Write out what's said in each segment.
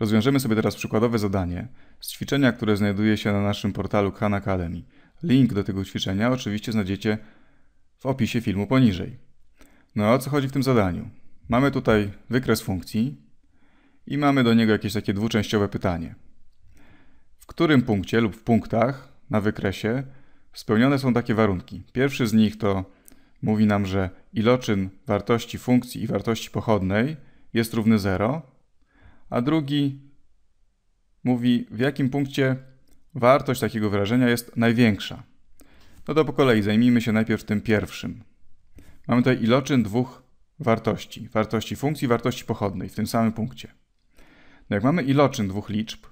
Rozwiążemy sobie teraz przykładowe zadanie z ćwiczenia, które znajduje się na naszym portalu Khan Academy. Link do tego ćwiczenia oczywiście znajdziecie w opisie filmu poniżej. No a o co chodzi w tym zadaniu? Mamy tutaj wykres funkcji i mamy do niego jakieś takie dwuczęściowe pytanie. W którym punkcie lub w punktach na wykresie spełnione są takie warunki? Pierwszy z nich to mówi nam, że iloczyn wartości funkcji i wartości pochodnej jest równy 0, a drugi mówi, w jakim punkcie wartość takiego wyrażenia jest największa. No to po kolei zajmijmy się najpierw tym pierwszym. Mamy tutaj iloczyn dwóch wartości. Wartości funkcji, wartości pochodnej w tym samym punkcie. No jak mamy iloczyn dwóch liczb,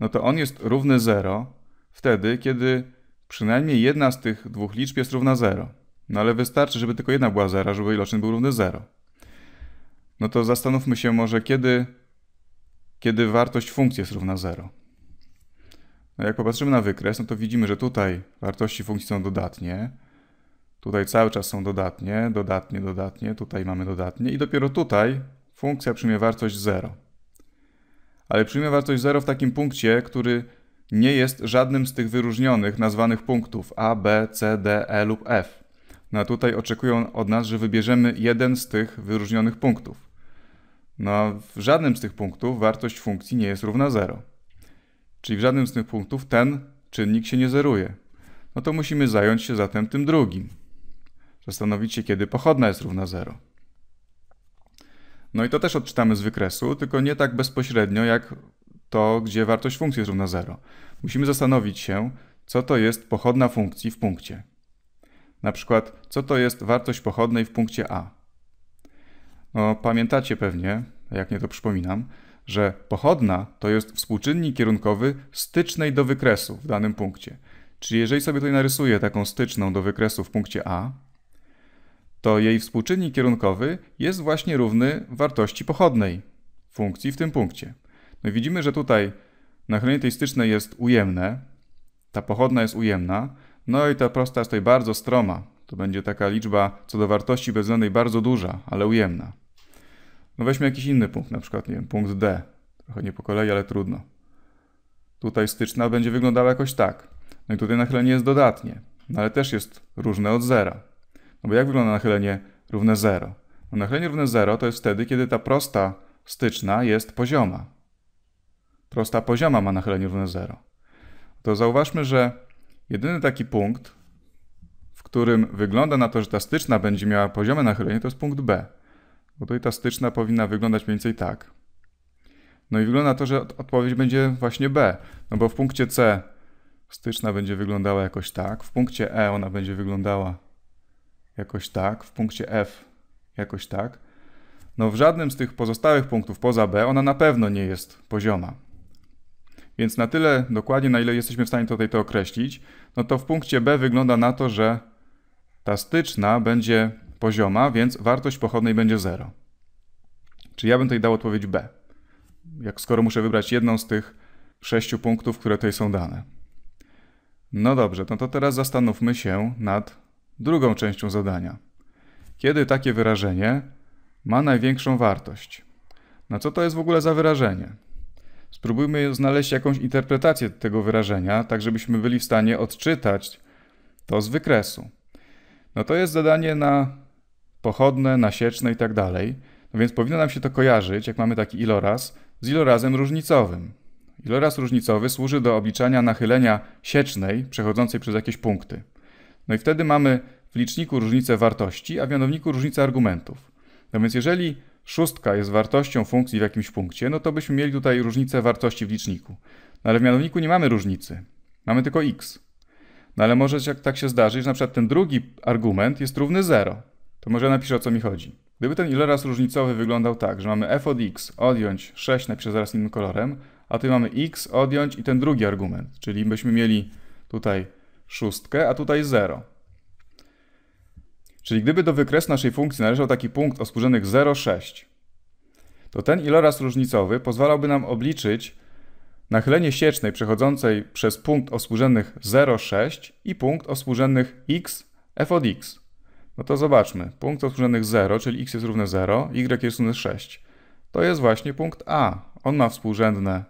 no to on jest równy 0 wtedy, kiedy przynajmniej jedna z tych dwóch liczb jest równa 0. No ale wystarczy, żeby tylko jedna była 0, żeby iloczyn był równy 0. No to zastanówmy się może, kiedy kiedy wartość funkcji jest równa 0. No jak popatrzymy na wykres, no to widzimy, że tutaj wartości funkcji są dodatnie, tutaj cały czas są dodatnie, dodatnie, dodatnie, tutaj mamy dodatnie i dopiero tutaj funkcja przyjmie wartość 0. Ale przyjmie wartość 0 w takim punkcie, który nie jest żadnym z tych wyróżnionych nazwanych punktów A, B, C, D, E lub F. No a tutaj oczekują od nas, że wybierzemy jeden z tych wyróżnionych punktów. No, w żadnym z tych punktów wartość funkcji nie jest równa 0. Czyli w żadnym z tych punktów ten czynnik się nie zeruje. No to musimy zająć się zatem tym drugim. Zastanowić się, kiedy pochodna jest równa 0. No i to też odczytamy z wykresu, tylko nie tak bezpośrednio jak to, gdzie wartość funkcji jest równa 0. Musimy zastanowić się, co to jest pochodna funkcji w punkcie. Na przykład, co to jest wartość pochodnej w punkcie A. No, pamiętacie pewnie, jak nie to przypominam, że pochodna to jest współczynnik kierunkowy stycznej do wykresu w danym punkcie. Czyli jeżeli sobie tutaj narysuję taką styczną do wykresu w punkcie A, to jej współczynnik kierunkowy jest właśnie równy wartości pochodnej funkcji w tym punkcie. No widzimy, że tutaj nachylenie tej stycznej jest ujemne, ta pochodna jest ujemna, no i ta prosta jest tutaj bardzo stroma. To będzie taka liczba co do wartości bezwzględnej bardzo duża, ale ujemna. No weźmy jakiś inny punkt, na przykład, nie wiem, punkt D. Trochę nie po kolei, ale trudno. Tutaj styczna będzie wyglądała jakoś tak. No i tutaj nachylenie jest dodatnie, no ale też jest różne od zera. No bo jak wygląda nachylenie równe 0? No nachylenie równe 0 to jest wtedy, kiedy ta prosta styczna jest pozioma. Prosta pozioma ma nachylenie równe 0. To zauważmy, że jedyny taki punkt, w którym wygląda na to, że ta styczna będzie miała poziome nachylenie, to jest punkt B. Bo tutaj ta styczna powinna wyglądać mniej więcej tak. No i wygląda to, że odpowiedź będzie właśnie B, no bo w punkcie C styczna będzie wyglądała jakoś tak, w punkcie E ona będzie wyglądała jakoś tak, w punkcie F jakoś tak. No w żadnym z tych pozostałych punktów poza B ona na pewno nie jest pozioma. Więc na tyle dokładnie, na ile jesteśmy w stanie tutaj to określić, no to w punkcie B wygląda na to, że ta styczna będzie pozioma, więc wartość pochodnej będzie 0. Czy ja bym tutaj dał odpowiedź B, jak skoro muszę wybrać jedną z tych sześciu punktów, które tutaj są dane. No dobrze, no to teraz zastanówmy się nad drugą częścią zadania. Kiedy takie wyrażenie ma największą wartość? No co to jest w ogóle za wyrażenie? Spróbujmy znaleźć jakąś interpretację tego wyrażenia, tak żebyśmy byli w stanie odczytać to z wykresu. No to jest zadanie na pochodne, nasieczne i tak dalej. No więc powinno nam się to kojarzyć, jak mamy taki iloraz, z ilorazem różnicowym. Iloraz różnicowy służy do obliczania nachylenia siecznej przechodzącej przez jakieś punkty. No i wtedy mamy w liczniku różnicę wartości, a w mianowniku różnicę argumentów. No więc jeżeli szóstka jest wartością funkcji w jakimś punkcie, no to byśmy mieli tutaj różnicę wartości w liczniku. No ale w mianowniku nie mamy różnicy, mamy tylko x. No ale może tak się zdarzyć, że na przykład ten drugi argument jest równy 0 to może napiszę o co mi chodzi. Gdyby ten iloraz różnicowy wyglądał tak, że mamy f od x odjąć 6, napiszę zaraz innym kolorem, a tutaj mamy x odjąć i ten drugi argument, czyli byśmy mieli tutaj szóstkę, a tutaj 0. Czyli gdyby do wykresu naszej funkcji należał taki punkt o współrzędnych 0,6, to ten iloraz różnicowy pozwalałby nam obliczyć nachylenie siecznej przechodzącej przez punkt o współrzędnych 0,6 i punkt o współrzędnych x f od x. No to zobaczmy. Punkt współrzędnych 0, czyli x jest równe 0, y jest równe 6. To jest właśnie punkt A. On ma współrzędne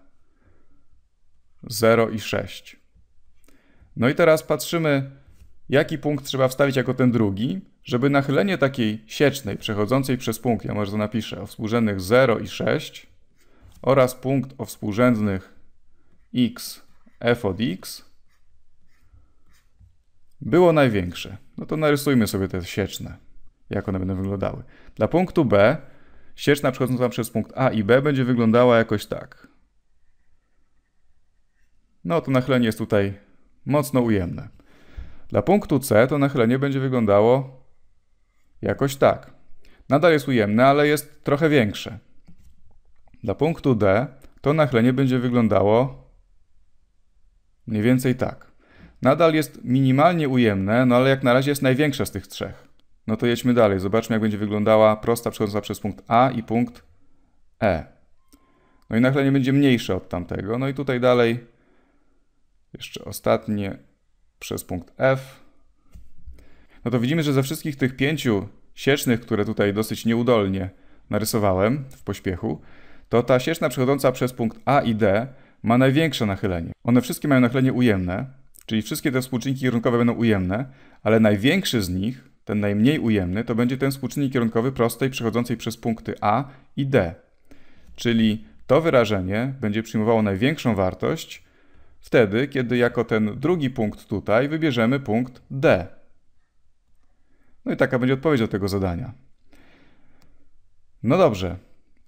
0 i 6. No i teraz patrzymy, jaki punkt trzeba wstawić jako ten drugi, żeby nachylenie takiej siecznej przechodzącej przez punkt, ja może to napiszę, o współrzędnych 0 i 6 oraz punkt o współrzędnych x f od x było największe. No to narysujmy sobie te sieczne, jak one będą wyglądały. Dla punktu B sieczna przechodząca przez punkt A i B będzie wyglądała jakoś tak. No to nachylenie jest tutaj mocno ujemne. Dla punktu C to nachylenie będzie wyglądało jakoś tak. Nadal jest ujemne, ale jest trochę większe. Dla punktu D to nachylenie będzie wyglądało mniej więcej tak nadal jest minimalnie ujemne, no ale jak na razie jest największa z tych trzech. No to jedźmy dalej, zobaczmy jak będzie wyglądała prosta przechodząca przez punkt A i punkt E. No i nachylenie będzie mniejsze od tamtego. No i tutaj dalej jeszcze ostatnie przez punkt F. No to widzimy, że ze wszystkich tych pięciu siecznych, które tutaj dosyć nieudolnie narysowałem w pośpiechu, to ta sieczna przechodząca przez punkt A i D ma największe nachylenie. One wszystkie mają nachylenie ujemne, Czyli wszystkie te współczynniki kierunkowe będą ujemne, ale największy z nich, ten najmniej ujemny, to będzie ten współczynnik kierunkowy prostej przechodzącej przez punkty A i D. Czyli to wyrażenie będzie przyjmowało największą wartość wtedy, kiedy jako ten drugi punkt tutaj wybierzemy punkt D. No i taka będzie odpowiedź do tego zadania. No dobrze,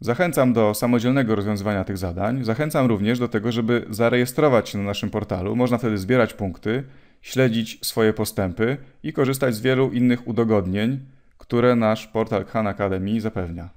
Zachęcam do samodzielnego rozwiązywania tych zadań. Zachęcam również do tego, żeby zarejestrować się na naszym portalu. Można wtedy zbierać punkty, śledzić swoje postępy i korzystać z wielu innych udogodnień, które nasz portal Khan Academy zapewnia.